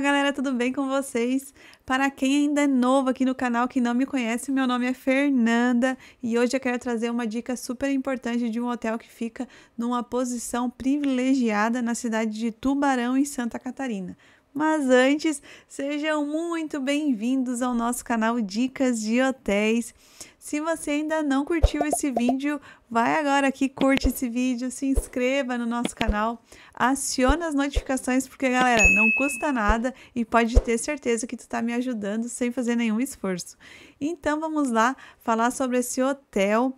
Olá galera, tudo bem com vocês? Para quem ainda é novo aqui no canal que não me conhece, meu nome é Fernanda e hoje eu quero trazer uma dica super importante de um hotel que fica numa posição privilegiada na cidade de Tubarão, em Santa Catarina. Mas antes, sejam muito bem-vindos ao nosso canal Dicas de Hotéis. Se você ainda não curtiu esse vídeo, vai agora aqui, curte esse vídeo, se inscreva no nosso canal, aciona as notificações, porque, galera, não custa nada e pode ter certeza que tu está me ajudando sem fazer nenhum esforço. Então, vamos lá falar sobre esse hotel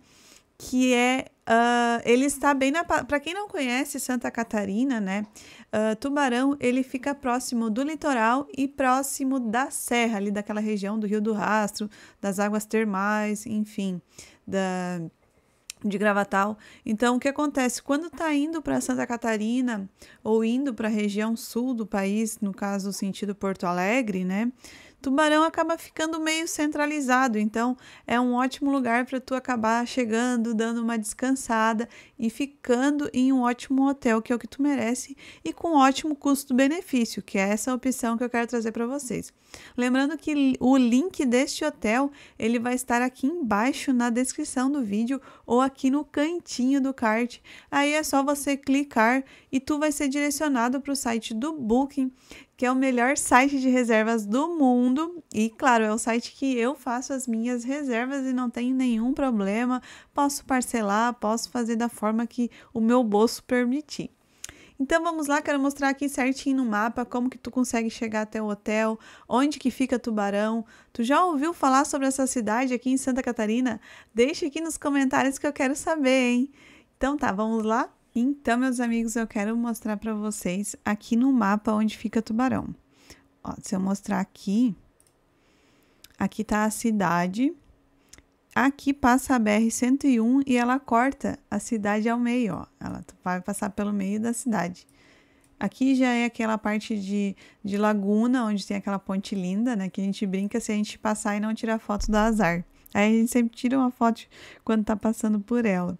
que é uh, ele está bem na para quem não conhece Santa Catarina, né? Uh, Tubarão ele fica próximo do litoral e próximo da serra ali daquela região do Rio do Rastro, das águas termais, enfim, da de Gravatal. Então, o que acontece quando está indo para Santa Catarina ou indo para a região sul do país, no caso sentido Porto Alegre, né? Tubarão acaba ficando meio centralizado, então é um ótimo lugar para tu acabar chegando, dando uma descansada e ficando em um ótimo hotel, que é o que tu merece, e com ótimo custo-benefício, que é essa opção que eu quero trazer para vocês. Lembrando que o link deste hotel, ele vai estar aqui embaixo na descrição do vídeo ou aqui no cantinho do card. Aí é só você clicar e tu vai ser direcionado para o site do Booking que é o melhor site de reservas do mundo. E, claro, é o site que eu faço as minhas reservas e não tenho nenhum problema. Posso parcelar, posso fazer da forma que o meu bolso permitir. Então vamos lá, quero mostrar aqui certinho no mapa como que tu consegue chegar até o hotel, onde que fica Tubarão. Tu já ouviu falar sobre essa cidade aqui em Santa Catarina? Deixa aqui nos comentários que eu quero saber, hein? Então tá, vamos lá? Então, meus amigos, eu quero mostrar para vocês aqui no mapa onde fica Tubarão. Ó, se eu mostrar aqui, aqui tá a cidade. Aqui passa a BR-101 e ela corta a cidade ao meio, ó. Ela vai passar pelo meio da cidade. Aqui já é aquela parte de, de laguna, onde tem aquela ponte linda, né? Que a gente brinca se a gente passar e não tirar foto do azar. Aí a gente sempre tira uma foto quando tá passando por ela.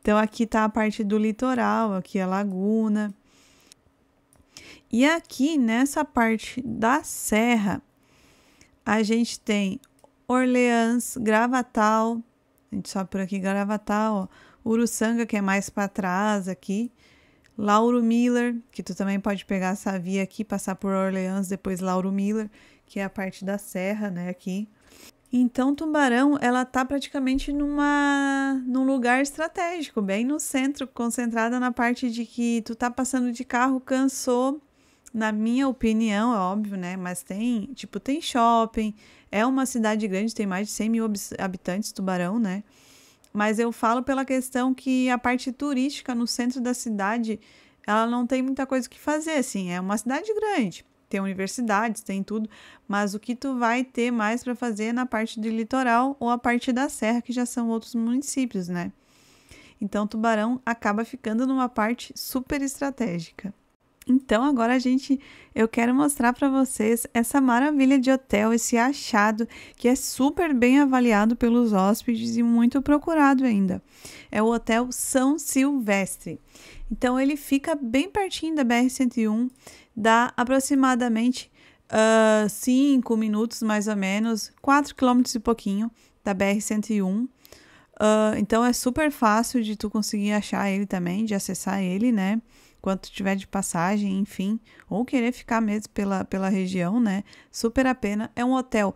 Então aqui tá a parte do litoral, aqui a laguna. E aqui nessa parte da serra, a gente tem Orleans, Gravatal, a gente só por aqui Gravatal, ó, Uruçanga, que é mais para trás aqui, Lauro Miller, que tu também pode pegar essa via aqui, passar por Orleans, depois Lauro Miller, que é a parte da serra, né, aqui. Então, Tubarão, ela tá praticamente numa, num lugar estratégico, bem no centro, concentrada na parte de que tu tá passando de carro, cansou. Na minha opinião, é óbvio, né? Mas tem, tipo, tem shopping, é uma cidade grande, tem mais de 100 mil habitantes, Tubarão, né? Mas eu falo pela questão que a parte turística no centro da cidade, ela não tem muita coisa que fazer, assim, é uma cidade grande tem universidades, tem tudo, mas o que tu vai ter mais para fazer é na parte do litoral ou a parte da serra, que já são outros municípios, né? Então, Tubarão acaba ficando numa parte super estratégica. Então, agora a gente, eu quero mostrar para vocês essa maravilha de hotel, esse achado que é super bem avaliado pelos hóspedes e muito procurado ainda. É o Hotel São Silvestre. Então, ele fica bem pertinho da BR-101, dá aproximadamente 5 uh, ah, minutos, mais ou menos, 4 quilômetros e pouquinho da BR-101. Uh, ah, então é super fácil de tu conseguir achar ele também, de acessar ele, né? Quanto tiver de passagem, enfim, ou querer ficar mesmo pela, pela região, né? Super a pena. É um hotel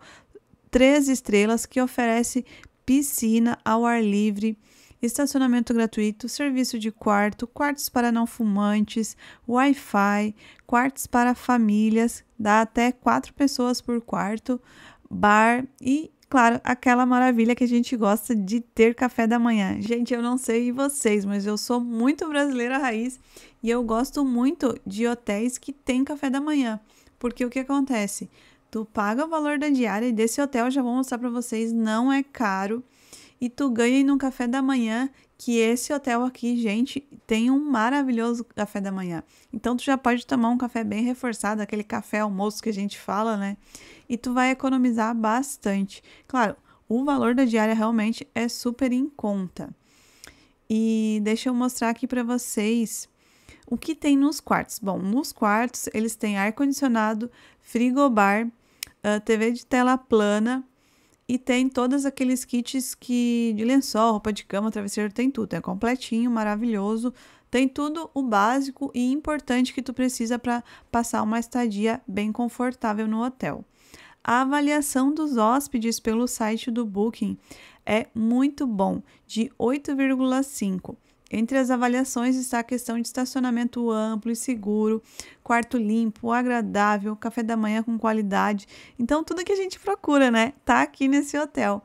três estrelas que oferece piscina ao ar livre estacionamento gratuito, serviço de quarto, quartos para não fumantes, Wi-Fi, quartos para famílias, dá até quatro pessoas por quarto, bar e claro, aquela maravilha que a gente gosta de ter café da manhã. Gente, eu não sei vocês, mas eu sou muito brasileira raiz e eu gosto muito de hotéis que tem café da manhã, porque o que acontece? Tu paga o valor da diária e desse hotel, já vou mostrar para vocês, não é caro e tu ganha no café da manhã, que esse hotel aqui, gente, tem um maravilhoso café da manhã. Então tu já pode tomar um café bem reforçado, aquele café almoço que a gente fala, né? E tu vai economizar bastante. Claro, o valor da diária realmente é super em conta. E deixa eu mostrar aqui para vocês o que tem nos quartos. Bom, nos quartos eles têm ar condicionado, frigobar, TV de tela plana, e tem todos aqueles kits que de lençol, roupa de cama, travesseiro, tem tudo. É completinho, maravilhoso. Tem tudo o básico e importante que tu precisa para passar uma estadia bem confortável no hotel. A avaliação dos hóspedes pelo site do Booking é muito bom, de 8,5. Entre as avaliações está a questão de estacionamento amplo e seguro, quarto limpo, agradável, café da manhã com qualidade. Então, tudo que a gente procura, né? Tá aqui nesse hotel.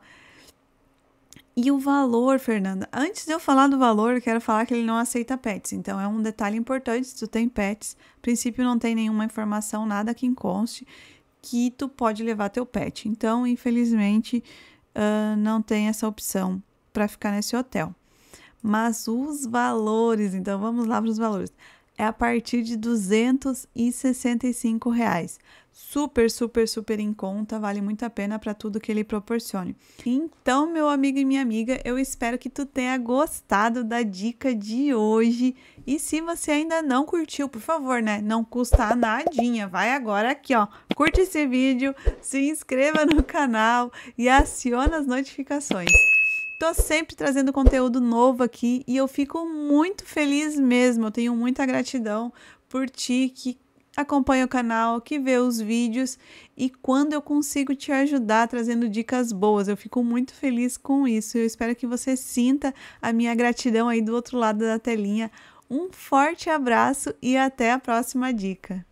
E o valor, Fernanda. Antes de eu falar do valor, eu quero falar que ele não aceita pets. Então, é um detalhe importante. Se tu tem pets, a princípio não tem nenhuma informação, nada que conste, que tu pode levar teu pet. Então, infelizmente, uh, não tem essa opção para ficar nesse hotel mas os valores, então vamos lá para os valores. É a partir de 265 reais. Super, super, super em conta, vale muito a pena para tudo que ele proporcione. Então, meu amigo e minha amiga, eu espero que tu tenha gostado da dica de hoje. E se você ainda não curtiu, por favor, né? Não custa nadinha. Vai agora aqui, ó. Curte esse vídeo, se inscreva no canal e aciona as notificações. Tô sempre trazendo conteúdo novo aqui e eu fico muito feliz mesmo. Eu tenho muita gratidão por ti que acompanha o canal, que vê os vídeos e quando eu consigo te ajudar trazendo dicas boas. Eu fico muito feliz com isso. Eu espero que você sinta a minha gratidão aí do outro lado da telinha. Um forte abraço e até a próxima dica.